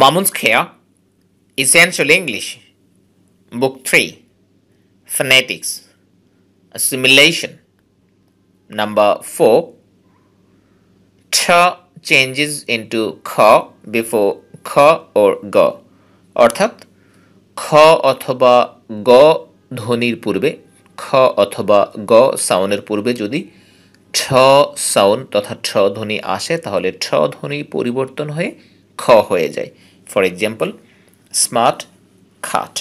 Mammon's Care Essential English Book 3 Phonetics Assimilation Number 4 Ch changes into kh before kh or G অর্থাৎ খ অথবা গ ধ্বনির পূর্বে খ অথবা গ সাউন্ডের পূর্বে যদি ঠ সাউন্ড তথা ঠ ধ্বনি আসে তাহলে ঠ ধ্বনি পরিবর্তন হয়ে খ হয়ে যায় for example smart cat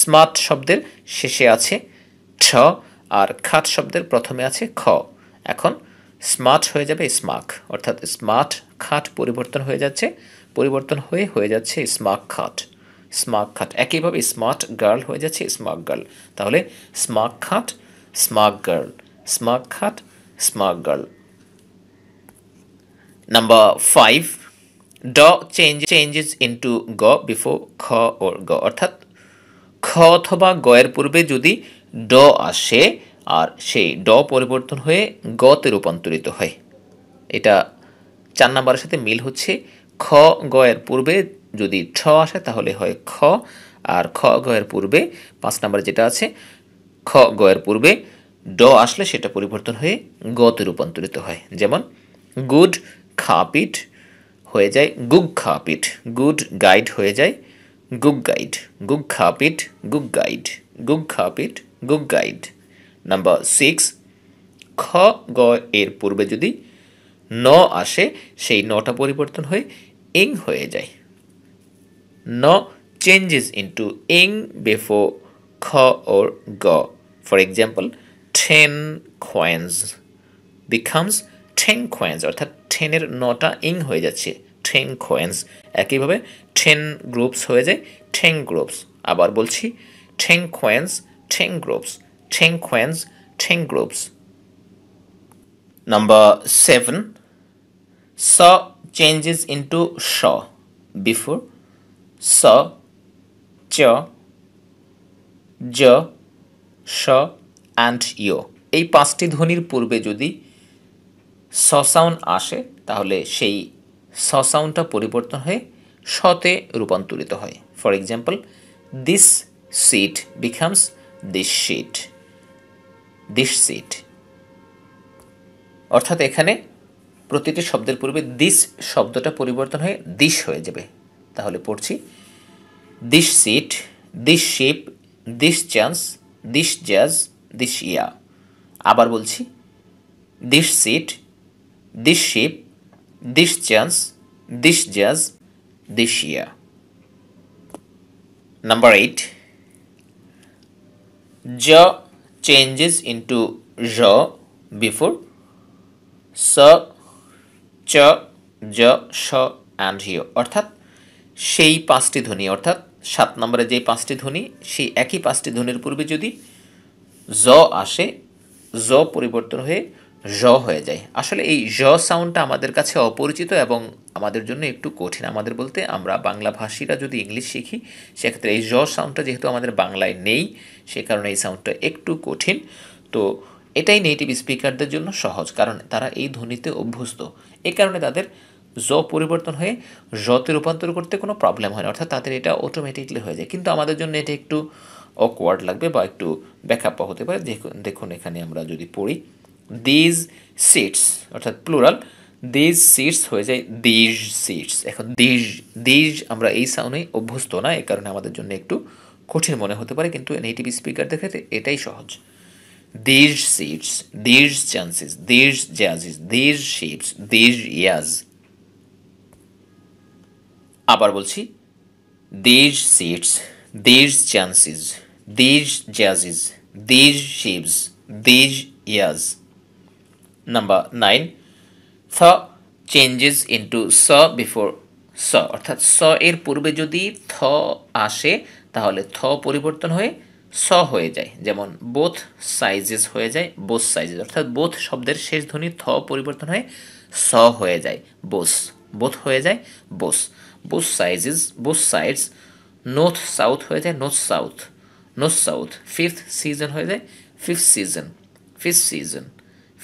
smart শব্দের শেষে আছে ঠ আর খাট শব্দের প্রথমে আছে খ এখন স্মার্ট হয়ে যাবে স্মাক অর্থাৎ স্মার্ট খাট পরিবর্তন হয়ে যাচ্ছে পরিবর্তন হয়ে হয়ে যাচ্ছে স্মার্ক খাট স্মার্ক খাট একইভাবে স্মার্ট গার্ল হয়ে যাচ্ছে স্মার্ট গার্ল তাহলে smart cat smart girl smart cat smart girl number five ড চেঞ্জ চেঞ্জেস ইন্টু গ বিফোর খ ও গ অর্থাৎ খ অথবা গয়ের পূর্বে যদি ড আসে আর সেই ড পরিবর্তন হয়ে গতে রূপান্তরিত হয় এটা চার নাম্বারের সাথে মিল হচ্ছে খ গয়ের পূর্বে যদি ঠ আসে তাহলে হয় খ আর খ এর পূর্বে পাঁচ নাম্বারে যেটা আছে খ গ গয়ের পূর্বে ড আসলে সেটা পরিবর্তন হয়ে গতে রূপান্তরিত হয় যেমন গুড খাপিট হয়ে যায় খাপিট গুড গাইড হয়ে যায় gug guide cupid gug guide gug cupid gug guide number six খ গ এর পূর্বে যদি ন আসে সেই নটা পরিবর্তন হয়ে ইং হয়ে যায় ন চেঞ্জেস ইন্টু ইং বিফোর খ ওর গ for example ten coins becomes ten coins অর্থাৎ টেনের নটা ইং হয়ে যাচ্ছে টেন কয়েন্স একইভাবে টেন গ্রুপস হয়ে যায় টেন গ্রুপস আবার বলছি ten coins ten groups ten coins ten groups number seven স চেঞ্জেস ইন্টু স বিফোর স চ জ স অ্যান্ড ইয় এই পাঁচটি ধ্বনির পূর্বে যদি সসাউন্ড আসে তাহলে সেই সসাউন্ডটা পরিবর্তন হয়ে সতে রূপান্তরিত হয় for example this seat becomes this seat this seat অর্থাৎ এখানে প্রতিটি শব্দের পূর্বে দিস শব্দটা পরিবর্তন হয়ে দিস হয়ে যাবে তাহলে পড়ছি this seat this ship this chance this জাজ দিস ইয়া আবার বলছি this seat this ship, this chance, this jazz, this year. Number eight. Ja changes into ja before sa, ch, ja, sh and here. অর্থাৎ সেই পাঁচটি ধ্বনি অর্থাৎ সাত নম্বরে যে পাঁচটি ধ্বনি সেই একই পাঁচটি ধ্বনির পূর্বে যদি জ আসে জ পরিবর্তন হয়ে জ হয়ে যায় আসলে এই জ সাউন্ডটা আমাদের কাছে অপরিচিত এবং আমাদের জন্য একটু কঠিন আমাদের বলতে আমরা বাংলা ভাষীরা যদি ইংলিশ শিখি সেক্ষেত্রে এই জ সাউন্ডটা যেহেতু আমাদের বাংলায় নেই সে কারণে এই সাউন্ডটা একটু কঠিন তো এটাই নেটিভ স্পিকারদের জন্য সহজ কারণ তারা এই ধ্বনিতে অভ্যস্ত এ কারণে তাদের জ পরিবর্তন হয়ে জতে রূপান্তর করতে কোনো প্রবলেম হয় না অর্থাৎ তাদের এটা অটোমেটিকলি হয়ে যায় কিন্তু আমাদের জন্য এটা একটু অকওয়ার্ড লাগবে বা একটু ব্যাখ্যাপ্য হতে পারে দেখুন এখানে আমরা যদি পড়ি দিজ সিটস অর্থাৎ প্লুরাল দিজ সিটস হয়ে যায় দিজ সিটস এখন দিজ দিজ আমরা এই সাউন্ডে অভ্যস্ত না এ কারণে আমাদের জন্য একটু কঠিন মনে হতে পারে কিন্তু নেটিভ স্পিকারদের ক্ষেত্রে এটাই সহজ these seats these chances these জাজিস দিজ শিপস দিজ ইয়াজ আবার বলছি these seats these chances these জাজিস these ships these years number nine থ চেঞ্জেস ইন্টু স বিফোর স অর্থাৎ স এর পূর্বে যদি থ আসে তাহলে থ পরিবর্তন হয়ে স হয়ে যায় যেমন বোথ সাইজেস হয়ে যায় বোস সাইজেস অর্থাৎ বোথ শব্দের শেষ ধ্বনি থ পরিবর্তন হয়ে স হয়ে যায় বোস বোথ হয়ে যায় bos bos sizes bos sides north south হয়ে যায় north south north south fifth season হয়ে যায় fifth season fifth season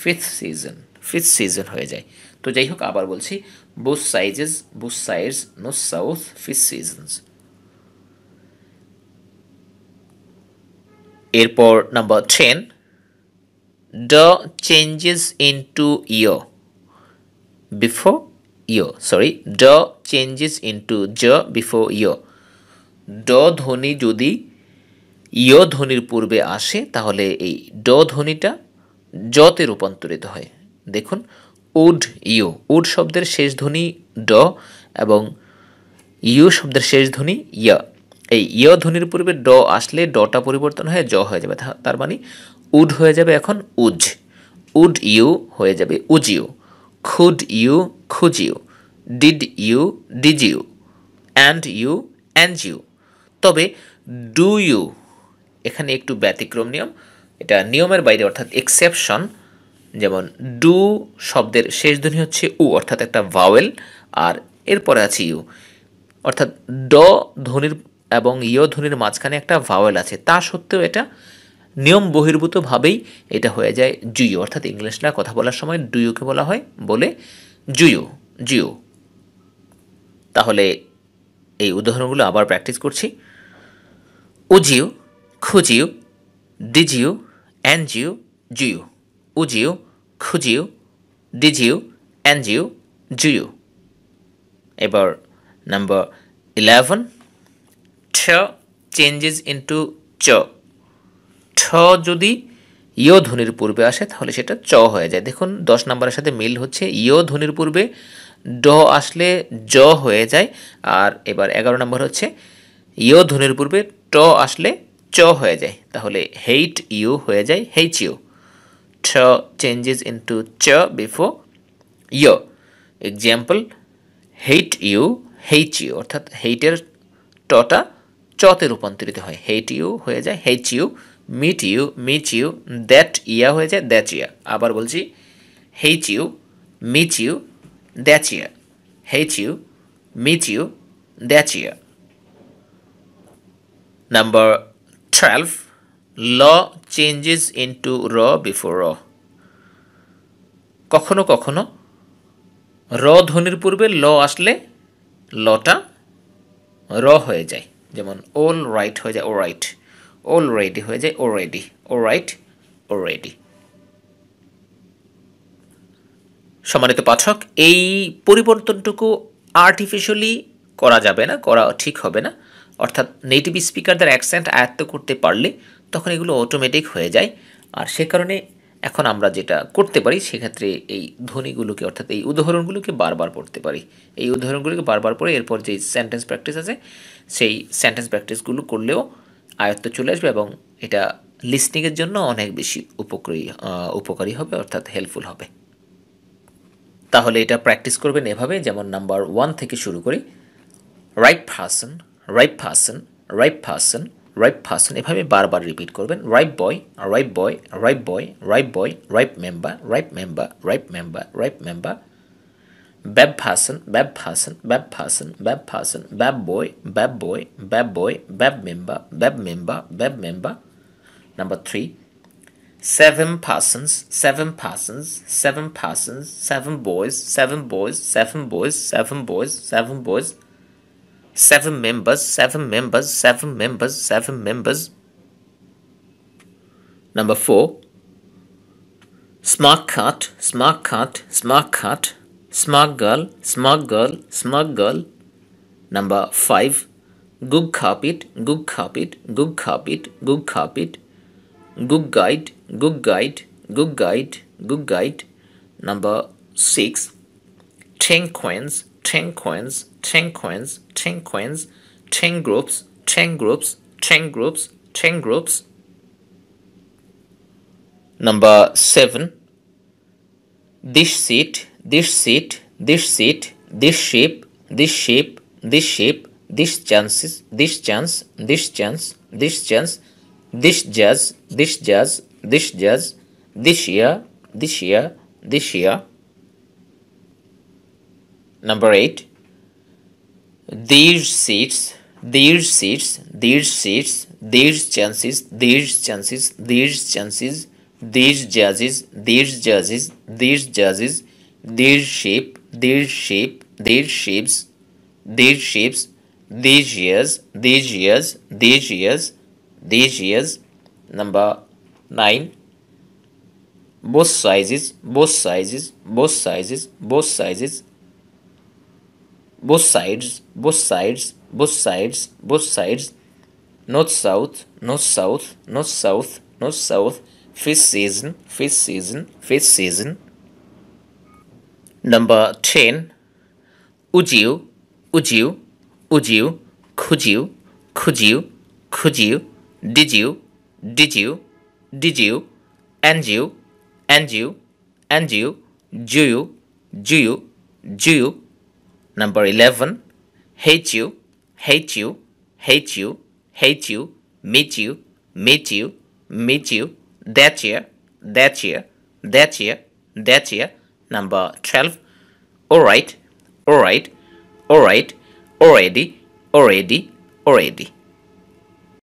fifth season fifth season হয়ে যায় তো যাই হোক আবার বলছি bos sizes bos size no south fifth seasons এরপর নাম্বার টেন ড চেঞ্জেস ইন টু ইয় বিফোর ইয় সরি ড চেঞ্জেস ইনটু জ বিফোর ইয় ড ধ্বনি যদি ইয় ধ্বনির পূর্বে আসে তাহলে এই ড ধ্বনিটা জতে রূপান্তরিত হয় দেখুন উড ইউ উড শব্দের শেষ ধ্বনি ড এবং ইউ শব্দের শেষ ধ্বনি ইয় এই ইয় ধ্বনির পূর্বে ড আসলে ডটা পরিবর্তন হয়ে জ হয়ে যাবে তার মানে উড হয়ে যাবে এখন উজ উড ইউ হয়ে যাবে wuj you could you kuj you did you dij you and you and you তবে ডু ইউ এখানে একটু ব্যতিক্রম নিয়ম এটা নিয়মের বাইরে অর্থাৎ এক্সেপশন যেমন ডু শব্দের শেষ ধ্বনি হচ্ছে উ অর্থাৎ একটা ভাওয়েল আর এরপরে আছে ইউ অর্থাৎ ড ধ্বনির এবং ইয় ধ্বনির মাঝখানে একটা ভাওয়েল আছে তা সত্ত্বেও এটা নিয়ম বহির্ভূতভাবেই এটা হয়ে যায় জুইও অর্থাৎ ইংলিশরা কথা বলার সময় ডুইউকে বলা হয় বলে জুইও জিও তাহলে এই উদাহরণগুলো আবার প্র্যাকটিস করছি উজিও খুজিও DGO NGO GU, wuj you kuj you DGU, anj you GU. এবার নাম্বার ইলেভেন ঠ চেঞ্জেস ইন্টু চ ঠ যদি ইয় ধ্বনির পূর্বে আসে তাহলে সেটা চ হয়ে যায় দেখুন দশ নম্বরের সাথে মিল হচ্ছে ইয় ধ্বনির পূর্বে ড আসলে জ হয়ে যায় আর এবার এগারো নম্বর হচ্ছে ইয় ধ্বনির পূর্বে ট আসলে চ হয়ে যায় তাহলে হেইট ইউ হয়ে যায় হেইচ ইউ ছ চেঞ্জেস ইন্টু চ বিফোর ইয় example hate you haych you অর্থাৎ হেইটের টটা চতে রূপান্তরিত হয় হেইট ইউ হয়ে যায় H you meet you miss you that yeah হয়ে যায় দ্যাচ ইয়া আবার বলছি hate you miss you that yeah hate you miss you that yeah number 12. Law changes into raw before raw. কখনো কখনো র ধ্বনির পূর্বে ল আসলে লটা র হয়ে যায় যেমন অল রাইট হয়ে যায় ও রাইট অল রেডি হয়ে যায় oready oright oready সম্মানিত পাঠক এই পরিবর্তনটুকু আর্টিফিশিয়ালি করা যাবে না করা ঠিক হবে না অর্থাৎ নেটিভ স্পিকারদের অ্যাকসেন্ট আয়ত্ত করতে পারলে তখন এগুলো অটোমেটিক হয়ে যায় আর সে কারণে এখন আমরা যেটা করতে পারি সেক্ষেত্রে এই ধ্বনিগুলোকে অর্থাৎ এই উদাহরণগুলোকে বারবার পড়তে পারি এই উদাহরণগুলোকে বারবার পড়ে এরপর যে সেন্টেন্স প্র্যাকটিস আছে সেই সেন্টেন্স প্র্যাকটিসগুলো করলেও আয়ত্ত চলে আসবে এবং এটা লিসনিংয়ের জন্য অনেক বেশি উপকারী উপকারী হবে অর্থাৎ হেল্পফুল হবে তাহলে এটা প্র্যাকটিস করবেন এভাবে যেমন নাম্বার ওয়ান থেকে শুরু করি right person right person right person right person if i bar bar repeat korben right boy right boy right boy right boy right member right member right member right member bad person bad person bad person bad person bad boy bad boy bad boy bad member bad member bad member number 3 seven persons seven persons seven persons seven boys seven boys seven boys seven boys, seven boys seven members, seven members, seven members, seven members. Number four, smart cut. smart cut. smart cut. smart girl, smart girl, smart girl. Number five, good carpet, good carpet, good carpet, good carpet, good guide, good guide, good guide, good guide. Number six, ten coins, 10 coins, 10 coins, 10 coins, 10 groups, 10 groups, 10 groups, 10 groups. Number 7. This seat, this seat, this seat, this shape, this shape, this shape, this chances, this chance, this chance, this chance, this jazz, this jazz, this jazz, this year, this year, this year. Number 8. These seats, these seats, these seats, these chances, these chances, these chances, these judges, these judges, these judges, these sheep, these sheep, these sheeps, these sheeps, these years, these years, these years, these years. Number 9 both sizes both sizes both sizes both sizes both sides, both sides, both sides, both sides, north south, north south, north south, north south, fish season, fish season, fish season. Number 10. Ujiu, Ujiu, Ujiu, Kujiu, Kujiu, Kujiu, Did you, did you, did you, and you, and you, and you, Juyu, Juyu, Juyu. Number 11, hate you, hate you, hate you, hate you, meet you, meet you, meet you, that year, that year, that year, that year. Number 12, alright, alright, alright, already, already, already.